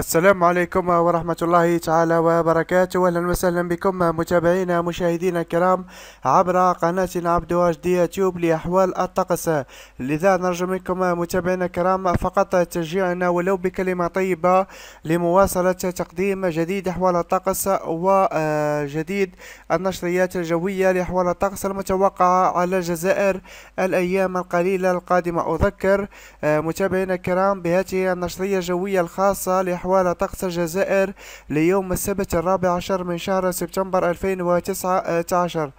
السلام عليكم ورحمة الله تعالى وبركاته أهلا وسهلا بكم متابعينا مشاهدينا الكرام عبر قناة عبد واجد يوتيوب لأحوال الطقس لذا نرجو منكم متابعينا الكرام فقط تشجيعنا ولو بكلمة طيبة لمواصلة تقديم جديد أحوال الطقس وجديد النشريات الجوية لأحوال الطقس المتوقعة على الجزائر الأيام القليلة القادمة أذكر متابعينا الكرام بهذه النشرية الجوية الخاصة لأحوال أحوال طقس الجزائر ليوم السبت الرابع عشر من شهر سبتمبر 2019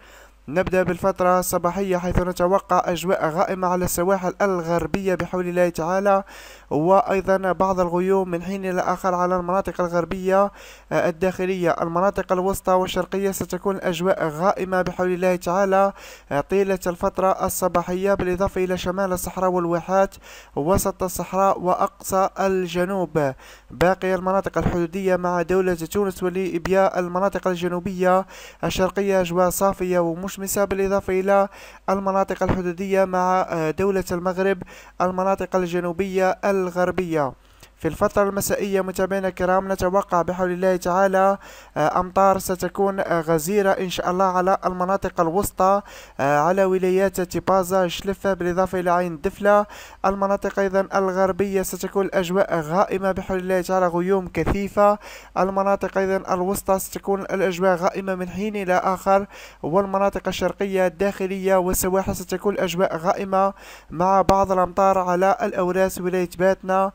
نبدأ بالفترة الصباحية حيث نتوقع أجواء غائمة على السواحل الغربية بحول الله تعالى وأيضا بعض الغيوم من حين إلى آخر على المناطق الغربية آه، الداخلية المناطق الوسطى والشرقية ستكون أجواء غائمة بحول الله تعالى آه، طيلة الفترة الصباحية بالإضافة إلى شمال الصحراء والواحات وسط الصحراء وأقصى الجنوب باقي المناطق الحدودية مع دولة تونس وليبيا المناطق الجنوبية الشرقية أجواء صافية ومش مشمسة بالإضافة إلى المناطق الحدودية مع آه، دولة المغرب المناطق الجنوبية الغربية في الفترة المسائية متابعينا الكرام نتوقع بحول الله تعالى آه، أمطار ستكون آه، غزيرة إن شاء الله على المناطق الوسطى آه، على ولايات تيبازا شلفة بالإضافة إلى عين دفلة المناطق أيضا الغربية ستكون الأجواء غائمة بحول الله تعالى غيوم كثيفة المناطق أيضا الوسطى ستكون الأجواء غائمة من حين إلى آخر والمناطق الشرقية الداخلية والسواحل ستكون الأجواء غائمة مع بعض الأمطار على الأوراس ولاية باتنا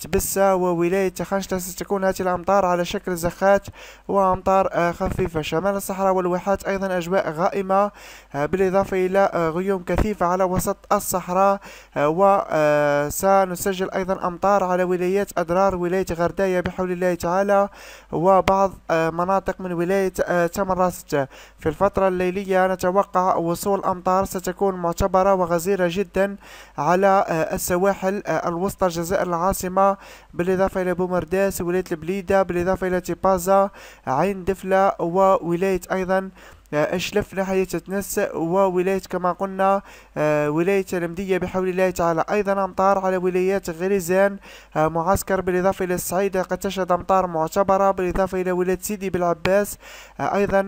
تبسة وولاية خنشتا ستكون هذه الأمطار على شكل زخات وأمطار آه، خفيفة شمال الصحراء والواحات أيضا أجواء غائمة آه، بالإضافة إلى آه، غيوم كثيفة على وسط الصحراء وسنسجل أيضا أمطار على ولايات أدرار ولاية غرداية بحول الله تعالى وبعض مناطق من ولاية تمرست في الفترة الليلية نتوقع وصول أمطار ستكون معتبرة وغزيرة جدا على السواحل الوسطى الجزائر العاصمة بالإضافة إلى بومرداس ولاية البليدة بالإضافة إلى تيبازا عين دفلة وولاية أيضا أشلف ناحية تنس وولاية كما قلنا آه، ولاية المدية بحول الله تعالى أيضا أمطار على ولايات غريزان آه، معسكر بالإضافة إلى السعيدة قد تشهد أمطار معتبرة بالإضافة إلى ولاية سيدي بالعباس آه، أيضا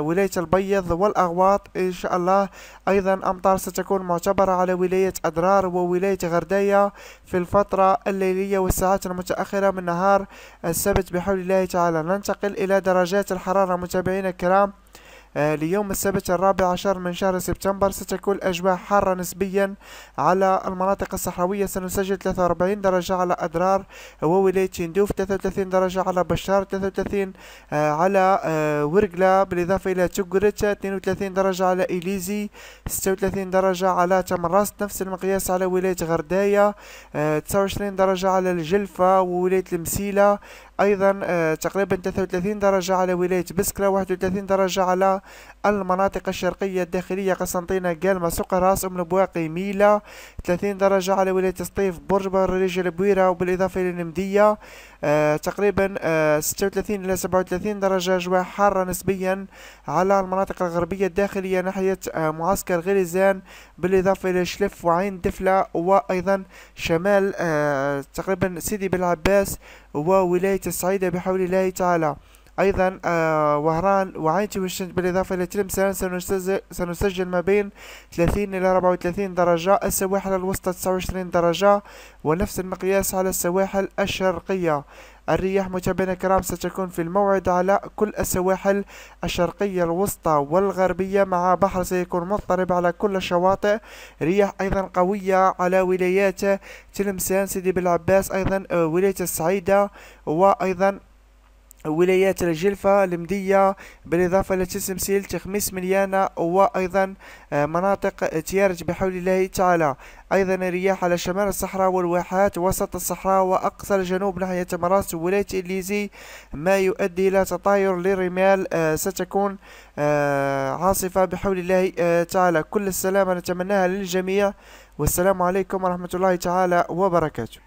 ولاية البيض والأغواط إن شاء الله أيضا أمطار ستكون معتبرة على ولاية أدرار وولاية غردية في الفترة الليلية والساعات المتأخرة من نهار السبت بحول الله تعالى ننتقل إلى درجات الحرارة متابعينا الكرام آه، ليوم السبت الرابع عشر من شهر سبتمبر ستكون الأجواء حارة نسبيا على المناطق الصحراوية سنسجل 43 درجة على أدرار وولاية تندوف 33 درجة على بشار 33 آه، على آه، ورقلة بالإضافة إلى تقرت 32 درجة على إليزي 36 درجة على تمرست نفس المقياس على ولاية غرداية 29 درجة على الجلفة وولاية المسيلة ايضا آه، تقريبا 33 درجة على ولاية بسكرة 31 درجة على المناطق الشرقية الداخلية قسنطينة قالمة سقراس ام البواقي ميلا 30 درجة على ولاية سطيف برج برج البويرة وبالاضافة الى المدية آه تقريبا آه 36 إلى 37 درجة أجواء حارة نسبيا على المناطق الغربية الداخلية ناحية آه معسكر غليزان بالإضافة إلى شلف وعين دفلة وأيضا شمال آه، تقريبا سيدي بلعباس وولاية السعيدة بحول الله تعالى أيضا آه، وهران وعينتي وشنج بالإضافة إلى تلمسان سنسجل ما بين 30 إلى 34 درجة السواحل الوسطى 29 درجة ونفس المقياس على السواحل الشرقية الرياح متابعينا الكرام ستكون في الموعد على كل السواحل الشرقية الوسطى والغربية مع بحر سيكون مضطرب على كل الشواطئ رياح أيضا قوية على ولايات تلمسان سيدي بلعباس أيضا آه، ولاية السعيدة وأيضا ولايات الجلفة المدية بالإضافة إلى تسمسيل تخميس مليانة وأيضا آه، مناطق تيارج بحول الله تعالى أيضا الرياح على شمال الصحراء والواحات وسط الصحراء وأقصى الجنوب ناحية مراس ولاية إليزي ما يؤدي إلى تطاير للرمال آه، ستكون آه، عاصفة بحول الله تعالى كل السلامة نتمناها للجميع والسلام عليكم ورحمة الله تعالى وبركاته